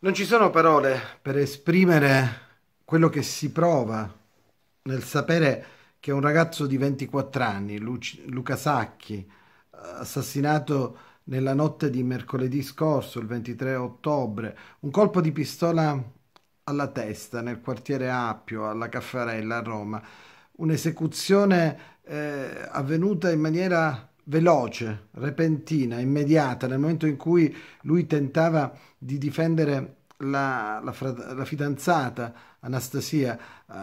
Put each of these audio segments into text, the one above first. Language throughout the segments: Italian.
Non ci sono parole per esprimere quello che si prova nel sapere che un ragazzo di 24 anni, Luca Sacchi, assassinato nella notte di mercoledì scorso, il 23 ottobre, un colpo di pistola alla testa nel quartiere Appio, alla Caffarella a Roma, un'esecuzione eh, avvenuta in maniera veloce, repentina, immediata, nel momento in cui lui tentava di difendere la, la, la fidanzata Anastasia, uh,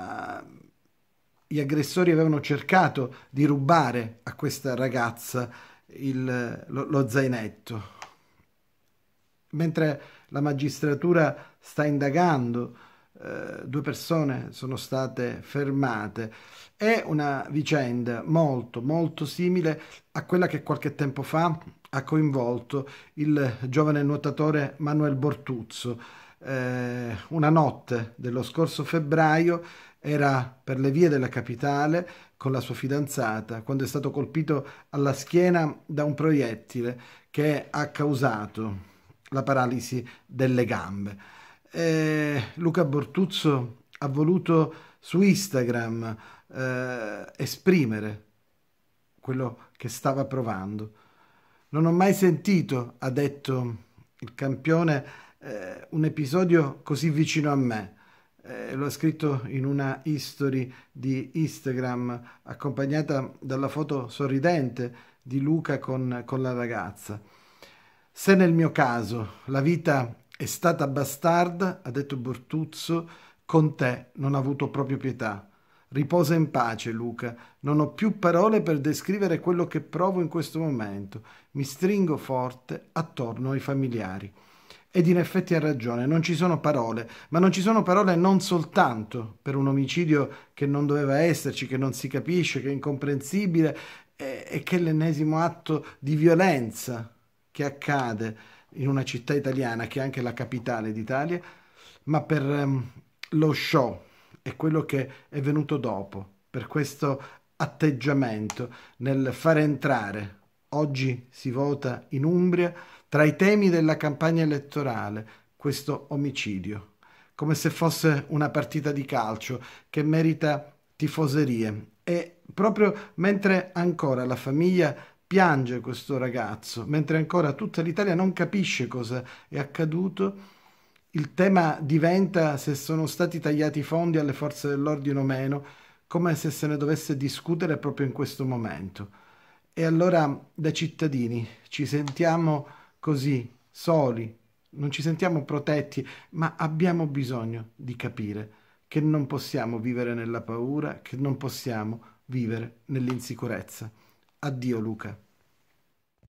gli aggressori avevano cercato di rubare a questa ragazza il, lo, lo zainetto. Mentre la magistratura sta indagando, eh, due persone sono state fermate. È una vicenda molto, molto simile a quella che qualche tempo fa ha coinvolto il giovane nuotatore Manuel Bortuzzo. Eh, una notte dello scorso febbraio era per le vie della capitale con la sua fidanzata quando è stato colpito alla schiena da un proiettile che ha causato la paralisi delle gambe eh, Luca Bortuzzo ha voluto su Instagram eh, esprimere quello che stava provando. Non ho mai sentito, ha detto il campione, eh, un episodio così vicino a me. Eh, lo ha scritto in una history di Instagram accompagnata dalla foto sorridente di Luca con, con la ragazza. Se nel mio caso la vita è stata bastarda, ha detto Bortuzzo, con te non ha avuto proprio pietà. Riposa in pace, Luca. Non ho più parole per descrivere quello che provo in questo momento. Mi stringo forte attorno ai familiari. Ed in effetti ha ragione, non ci sono parole, ma non ci sono parole non soltanto per un omicidio che non doveva esserci, che non si capisce, che è incomprensibile e, eh, e che è l'ennesimo atto di violenza che accade in una città italiana che è anche la capitale d'Italia, ma per um, lo show e quello che è venuto dopo, per questo atteggiamento nel far entrare, oggi si vota in Umbria, tra i temi della campagna elettorale, questo omicidio, come se fosse una partita di calcio che merita tifoserie. E proprio mentre ancora la famiglia Piange questo ragazzo, mentre ancora tutta l'Italia non capisce cosa è accaduto. Il tema diventa se sono stati tagliati i fondi alle forze dell'ordine o meno, come se se ne dovesse discutere proprio in questo momento. E allora da cittadini ci sentiamo così, soli, non ci sentiamo protetti, ma abbiamo bisogno di capire che non possiamo vivere nella paura, che non possiamo vivere nell'insicurezza. Addio Luca.